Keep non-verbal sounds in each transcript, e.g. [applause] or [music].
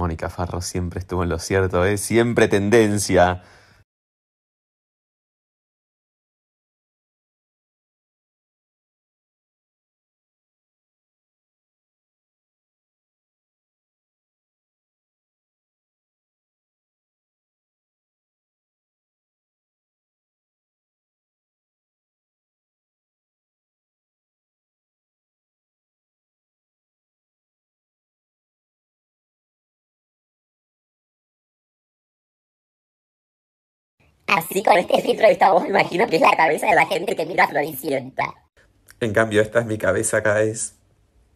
Mónica Farro siempre estuvo en lo cierto, ¿eh? siempre tendencia. Así con este filtro de esta voz imagino que es la cabeza de la gente que mira Floricienta. En cambio, esta es mi cabeza cada vez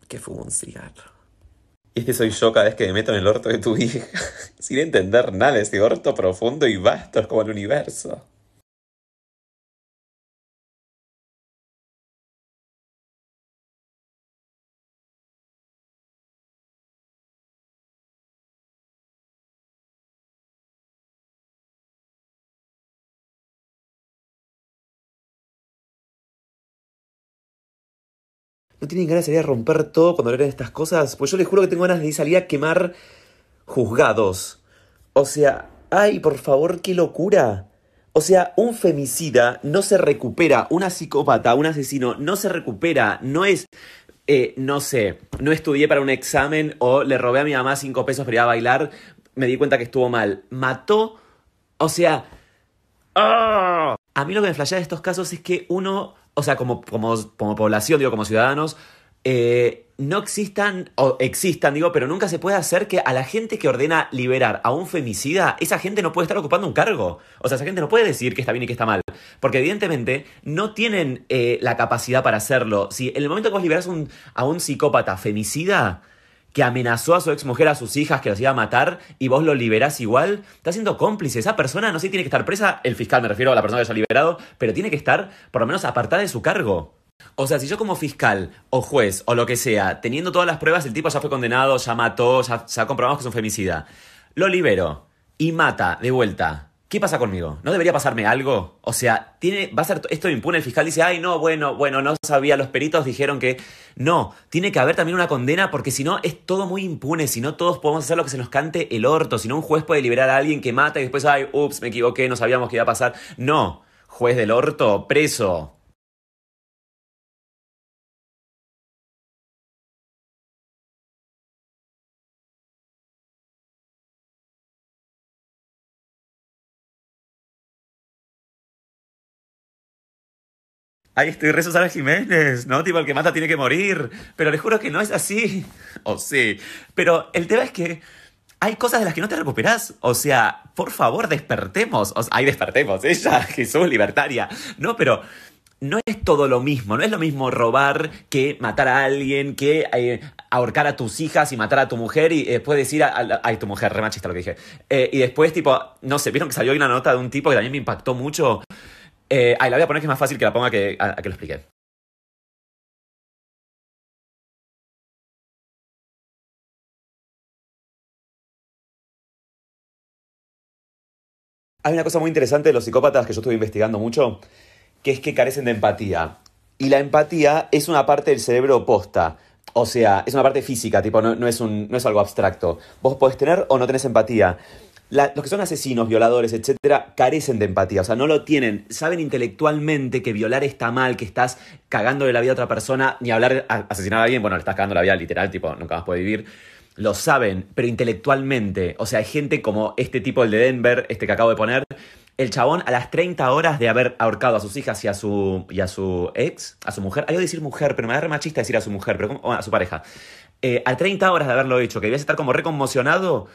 que fumo un cigarro. Y es que soy yo cada vez que me meto en el orto de tu hija, [laughs] sin entender nada de ese orto profundo y vasto es como el universo. ¿No tienen ganas de salir a romper todo cuando leen estas cosas? Pues yo les juro que tengo ganas de salir a quemar juzgados. O sea, ay, por favor, qué locura. O sea, un femicida no se recupera, una psicópata, un asesino no se recupera, no es, eh, no sé, no estudié para un examen o le robé a mi mamá cinco pesos para ir a bailar, me di cuenta que estuvo mal. Mató, o sea... ¡ah! a mí lo que me flashea de estos casos es que uno, o sea, como, como, población, digo, como ciudadanos, eh, no existan, o existan, digo, pero nunca se puede hacer que a la gente que ordena liberar a un femicida, esa gente no puede estar ocupando un cargo. O sea, esa gente no puede decir que está bien y que está mal. Porque evidentemente no tienen eh, la capacidad para hacerlo. Si en el momento que vos liberas a un psicópata femicida, que amenazó a su ex mujer a sus hijas, que las iba a matar, y vos lo liberás igual, está siendo cómplice. Esa persona, no sé, tiene que estar presa, el fiscal me refiero a la persona que ha liberado, pero tiene que estar, por lo menos, apartada de su cargo. O sea, si yo como fiscal o juez o lo que sea, teniendo todas las pruebas, el tipo ya fue condenado, ya mató, ya comprobamos que es un femicida, lo libero y mata de vuelta ¿qué pasa conmigo? ¿No debería pasarme algo? O sea, tiene, va a ser esto impune. El fiscal dice, ay, no, bueno, bueno, no sabía. Los peritos dijeron que no, tiene que haber también una condena porque si no es todo muy impune. Si no, todos podemos hacer lo que se nos cante el orto. Si no, un juez puede liberar a alguien que mata y después, ay, ups, me equivoqué, no sabíamos que iba a pasar. No, juez del orto, preso. ahí estoy rezo Sara Jiménez, ¿no? Tipo, el que mata tiene que morir. Pero les juro que no es así. [laughs] O sí. Pero el tema es que hay cosas de las que no te recuperas. O sea, por favor, despertemos. O sea, ahí despertemos. [laughs] Ella, Jesús, libertaria. No, pero no es todo lo mismo. No es lo mismo robar que matar a alguien, que eh, ahorcar a tus hijas y matar a tu mujer y después decir Ay, tu mujer, remachista lo que dije. Eh, y después, tipo, no sé, vieron que salió una nota de un tipo que también me impactó mucho eh, ahí la voy a poner que es más fácil que la ponga que, que lo explique. Hay una cosa muy interesante de los psicópatas que yo estuve investigando mucho, que es que carecen de empatía. Y la empatía es una parte del cerebro opuesta. O sea, es una parte física, tipo, no, es, no es algo abstracto. Vos podés tener o no tenés empatía los que son asesinos, violadores, etcétera, carecen de empatía, o sea, no lo tienen. Saben intelectualmente que violar está mal, que estás cagándole la vida a otra persona, ni hablar, de asesinar a alguien, bueno, le estás cagando la vida literal, tipo, nunca más puede vivir. Lo saben, pero intelectualmente. O sea, hay gente como este tipo, el de Denver, este que acabo de poner, el chabón a las 30 horas de haber ahorcado a sus hijas y a su, y a su ex, a su mujer, hay que decir mujer, pero me da re machista decir a su mujer, pero ah, a su pareja, eh, a 30 horas de haberlo hecho, que debías estar como reconmocionado,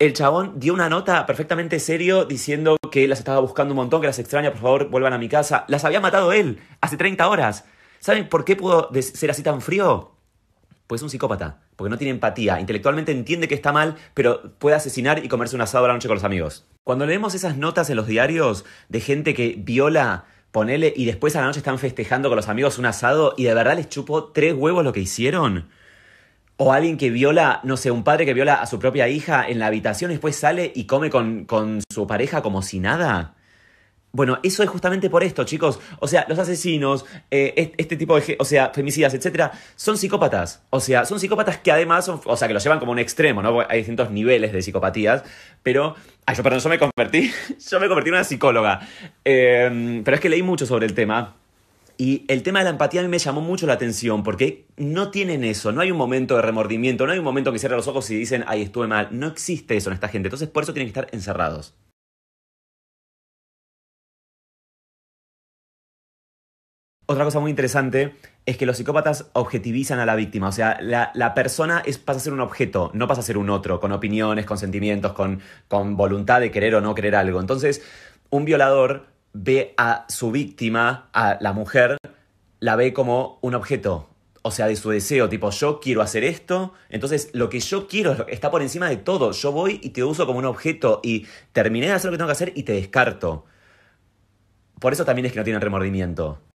el chabón dio una nota perfectamente serio diciendo que las estaba buscando un montón, que las extraña, por favor, vuelvan a mi casa. Las había matado él hace 30 horas. ¿Saben por qué pudo ser así tan frío? Pues es un psicópata, porque no tiene empatía, intelectualmente entiende que está mal, pero puede asesinar y comerse un asado a la noche con los amigos. Cuando leemos esas notas en los diarios de gente que viola, ponele, y después a la noche están festejando con los amigos un asado y de verdad les chupó tres huevos lo que hicieron, o alguien que viola, no sé, un padre que viola a su propia hija en la habitación y después sale y come con, su pareja como si nada. Bueno, eso es justamente por esto, chicos. O sea, los asesinos, eh, este tipo de, o sea, femicidas, etcétera, son psicópatas. O sea, son psicópatas que además o sea, que los llevan como un extremo, ¿no? hay distintos niveles de psicopatías, pero, ay, perdón, yo me convertí, [laughs] yo me convertí en una psicóloga. Em, pero es que leí mucho sobre el tema y el tema de la empatía a mí me llamó mucho la atención porque no tienen eso, no hay un momento de remordimiento, no hay un momento que cierran los ojos y dicen, ay, estuve mal. No existe eso en esta gente, entonces por eso tienen que estar encerrados. Otra cosa muy interesante es que los psicópatas objetivizan a la víctima, o sea, la, persona es, pasa a ser un objeto, no pasa a ser un otro, con opiniones, con sentimientos, con, con voluntad de querer o no querer algo. Entonces, un violador ve a su víctima, a la mujer, la ve como un objeto, o sea, de su deseo, tipo, yo quiero hacer esto, entonces lo que yo quiero está por encima de todo, yo voy y te uso como un objeto y terminé de hacer lo que tengo que hacer y te descarto. Por eso también es que no tiene remordimiento.